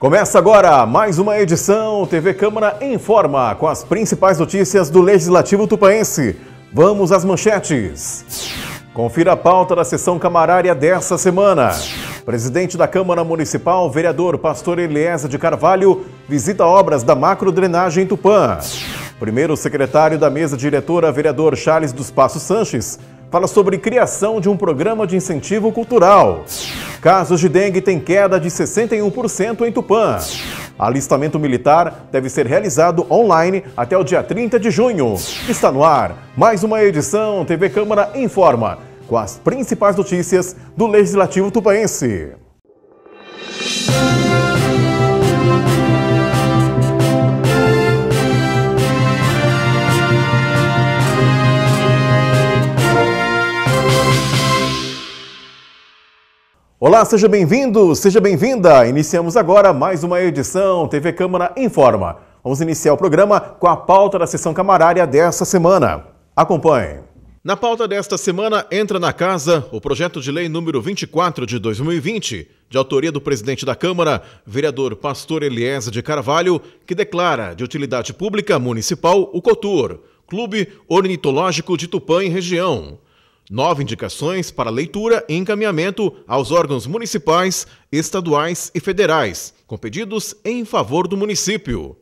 Começa agora mais uma edição TV Câmara Informa com as principais notícias do Legislativo Tupaense. Vamos às manchetes. Confira a pauta da sessão camarária dessa semana. Presidente da Câmara Municipal, vereador Pastor Eliesa de Carvalho, visita obras da macrodrenagem Tupã. Primeiro secretário da mesa diretora, vereador Charles dos Passos Sanches, fala sobre criação de um programa de incentivo cultural. Casos de dengue têm queda de 61% em Tupã. Alistamento militar deve ser realizado online até o dia 30 de junho. Está no ar mais uma edição TV Câmara Informa, com as principais notícias do Legislativo Tupaense. Olá, seja bem-vindo, seja bem-vinda. Iniciamos agora mais uma edição TV Câmara Informa. Vamos iniciar o programa com a pauta da sessão camarária dessa semana. Acompanhe. Na pauta desta semana entra na casa o projeto de lei número 24 de 2020, de autoria do presidente da Câmara, vereador Pastor Eliesa de Carvalho, que declara de utilidade pública municipal o COTUR, Clube Ornitológico de Tupã e região. Nove indicações para leitura e encaminhamento aos órgãos municipais, estaduais e federais, com pedidos em favor do município.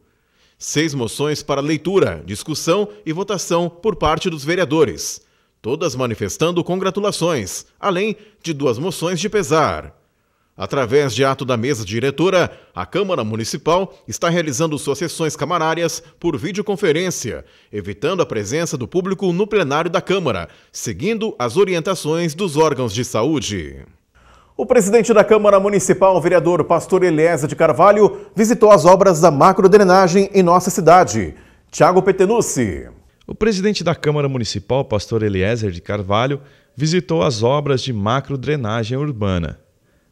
Seis moções para leitura, discussão e votação por parte dos vereadores, todas manifestando congratulações, além de duas moções de pesar. Através de ato da mesa diretora, a Câmara Municipal está realizando suas sessões camarárias por videoconferência, evitando a presença do público no plenário da Câmara, seguindo as orientações dos órgãos de saúde. O presidente da Câmara Municipal, vereador Pastor Eliezer de Carvalho, visitou as obras da macrodrenagem em nossa cidade. Tiago Petenucci. O presidente da Câmara Municipal, Pastor Eliezer de Carvalho, visitou as obras de macrodrenagem urbana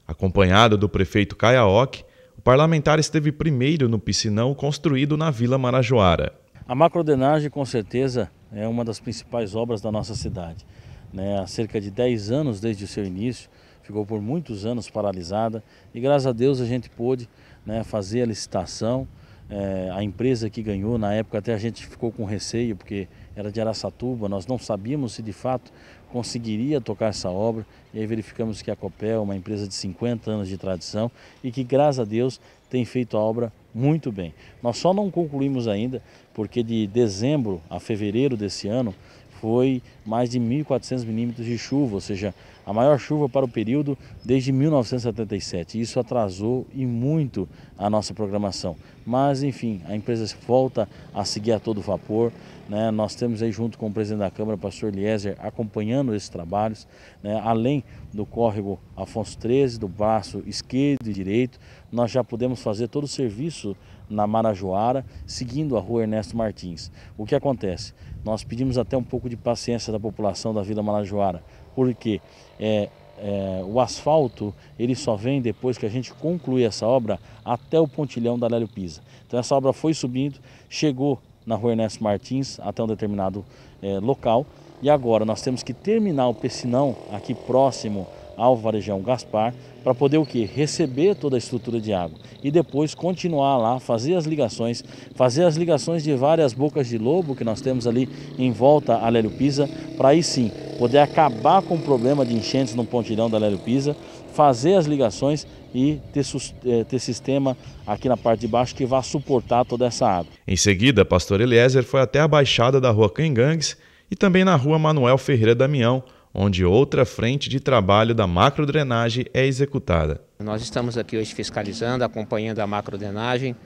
Acompanhado do prefeito Caiaoc, o parlamentar esteve primeiro no piscinão construído na Vila Marajoara. A macrodenagem, com certeza, é uma das principais obras da nossa cidade. Né? Há cerca de 10 anos desde o seu início, ficou por muitos anos paralisada e graças a Deus a gente pôde né, fazer a licitação. É, a empresa que ganhou, na época até a gente ficou com receio, porque era de Araçatuba, nós não sabíamos se de fato conseguiria tocar essa obra e aí verificamos que a Copel é uma empresa de 50 anos de tradição e que, graças a Deus, tem feito a obra muito bem. Nós só não concluímos ainda porque de dezembro a fevereiro desse ano foi mais de 1.400 milímetros de chuva, ou seja, a maior chuva para o período desde 1977. Isso atrasou e muito a nossa programação. Mas, enfim, a empresa volta a seguir a todo vapor. Né? Nós temos aí, junto com o presidente da Câmara, pastor Eliezer, acompanhando esses trabalhos, né? além do córrego Afonso XIII, do braço esquerdo e direito, nós já podemos fazer todo o serviço na Marajoara, seguindo a rua Ernesto Martins. O que acontece? Nós pedimos até um pouco de paciência da população da Vila Malajoara, porque é, é, o asfalto ele só vem depois que a gente conclui essa obra até o pontilhão da Lélio Pisa. Então essa obra foi subindo, chegou na rua Ernesto Martins até um determinado é, local e agora nós temos que terminar o pecinão aqui próximo ao Região Gaspar, para poder o que? Receber toda a estrutura de água e depois continuar lá, fazer as ligações, fazer as ligações de várias bocas de lobo que nós temos ali em volta à Lélio Pisa, para aí sim poder acabar com o problema de enchentes no pontilhão da Lélio Pisa, fazer as ligações e ter, eh, ter, sistema aqui na parte de baixo que vá suportar toda essa água. Em seguida, pastor Eliezer foi até a baixada da rua Cangangues e também na rua Manuel Ferreira Damião, onde outra frente de trabalho da macrodrenagem é executada. Nós estamos aqui hoje fiscalizando, acompanhando a macrodrenagem,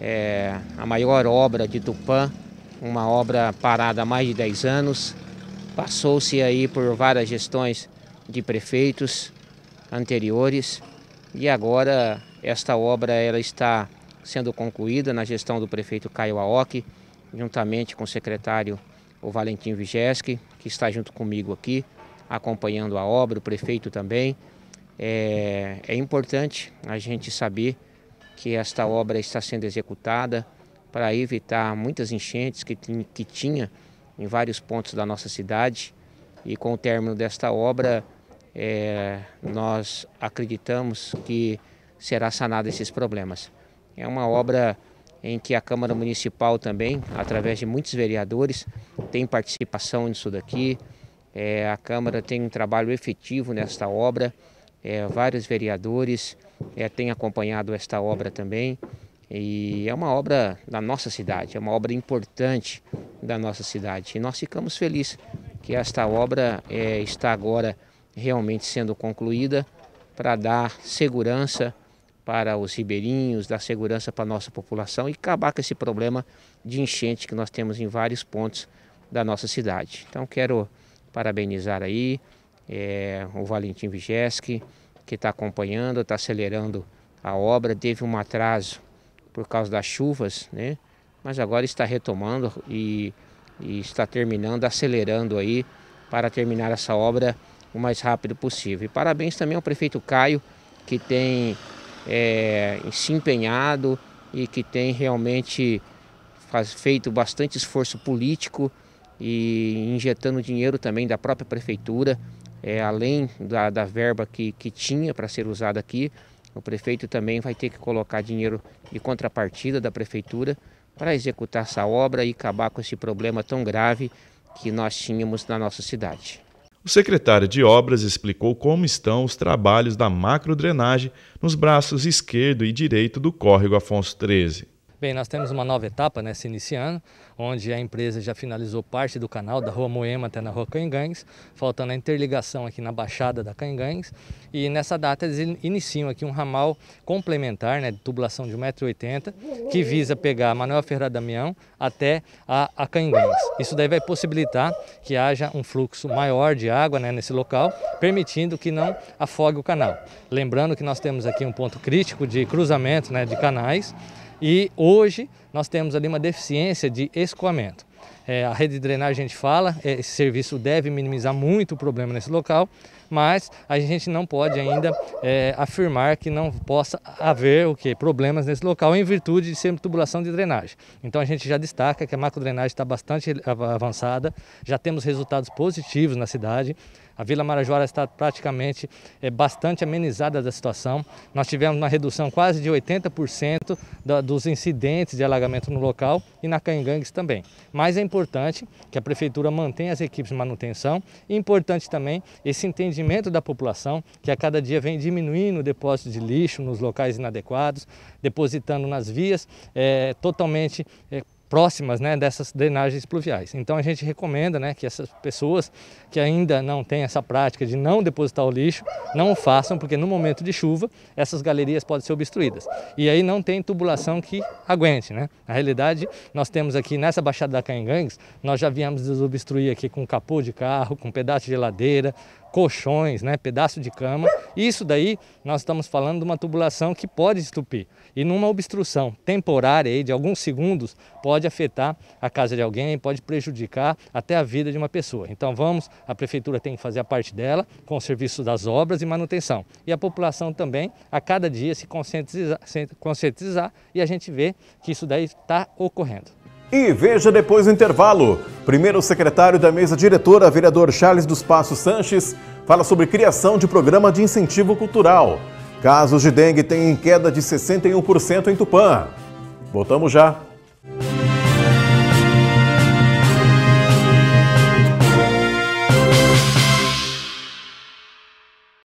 é a maior obra de Tupã, uma obra parada há mais de 10 anos, passou-se aí por várias gestões de prefeitos anteriores e agora esta obra ela está sendo concluída na gestão do prefeito Caio Aoki, juntamente com o secretário o Valentim Vigeski, que está junto comigo aqui, acompanhando a obra, o prefeito também. É, é importante a gente saber que esta obra está sendo executada para evitar muitas enchentes que, que tinha em vários pontos da nossa cidade. E com o término desta obra, é, nós acreditamos que será sanado esses problemas. É uma obra em que a Câmara Municipal também, através de muitos vereadores, tem participação nisso daqui. É, a Câmara tem um trabalho efetivo nesta obra, é, vários vereadores é, têm acompanhado esta obra também. E é uma obra da nossa cidade, é uma obra importante da nossa cidade. E nós ficamos felizes que esta obra é, está agora realmente sendo concluída para dar segurança para os ribeirinhos, dar segurança para a nossa população e acabar com esse problema de enchente que nós temos em vários pontos da nossa cidade. Então quero parabenizar aí é, o Valentim Vigeski, que está acompanhando, está acelerando a obra. Teve um atraso por causa das chuvas, né? mas agora está retomando e, e está terminando, acelerando aí para terminar essa obra o mais rápido possível. E parabéns também ao prefeito Caio, que tem é, se empenhado e que tem realmente faz, feito bastante esforço político e injetando dinheiro também da própria prefeitura, é, além da, da verba que, que tinha para ser usada aqui. O prefeito também vai ter que colocar dinheiro de contrapartida da prefeitura para executar essa obra e acabar com esse problema tão grave que nós tínhamos na nossa cidade. O secretário de Obras explicou como estão os trabalhos da macrodrenagem nos braços esquerdo e direito do córrego Afonso 13. Bem, nós temos uma nova etapa né, se iniciando, onde a empresa já finalizou parte do canal da Rua Moema até na Rua Cangangues, faltando a interligação aqui na Baixada da Cangangues. E nessa data eles iniciam aqui um ramal complementar, né, de tubulação de 1,80m, que visa pegar Manuel Ferreira Damião até a, a Cangangues. Isso daí vai possibilitar que haja um fluxo maior de água né, nesse local, permitindo que não afogue o canal. Lembrando que nós temos aqui um ponto crítico de cruzamento né, de canais, e hoje nós temos ali uma deficiência de escoamento. É, a rede de drenagem a gente fala, é, esse serviço deve minimizar muito o problema nesse local, mas a gente não pode ainda é, afirmar que não possa haver o que problemas nesse local em virtude de ser tubulação de drenagem. Então a gente já destaca que a macrodrenagem está bastante eh, avançada, já temos resultados positivos na cidade. A Vila Marajoara está praticamente é, bastante amenizada da situação. Nós tivemos uma redução quase de 80% da, dos incidentes de alagamento no local e na Caingangues também. Mas é importante que a Prefeitura mantenha as equipes de manutenção e importante também esse entendimento da população que a cada dia vem diminuindo o depósito de lixo nos locais inadequados, depositando nas vias é, totalmente é, próximas né, dessas drenagens pluviais. Então a gente recomenda né, que essas pessoas que ainda não têm essa prática de não depositar o lixo, não o façam, porque no momento de chuva essas galerias podem ser obstruídas. E aí não tem tubulação que aguente. Né? Na realidade, nós temos aqui nessa Baixada da Caingangues, nós já viemos desobstruir aqui com capô de carro, com pedaço de geladeira, colchões, né, pedaço de cama. Isso daí nós estamos falando de uma tubulação que pode estupir e numa obstrução temporária aí de alguns segundos pode afetar a casa de alguém, pode prejudicar até a vida de uma pessoa. Então vamos, a prefeitura tem que fazer a parte dela com o serviço das obras e manutenção e a população também a cada dia se conscientizar, se conscientizar e a gente vê que isso daí está ocorrendo. E veja depois do intervalo. Primeiro, o secretário da mesa diretora, vereador Charles dos Passos Sanches, fala sobre criação de programa de incentivo cultural. Casos de dengue têm queda de 61% em Tupã. Voltamos já.